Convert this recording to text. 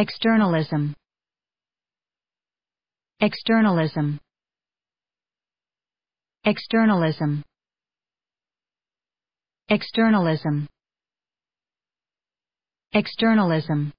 Externalism Externalism Externalism Externalism Externalism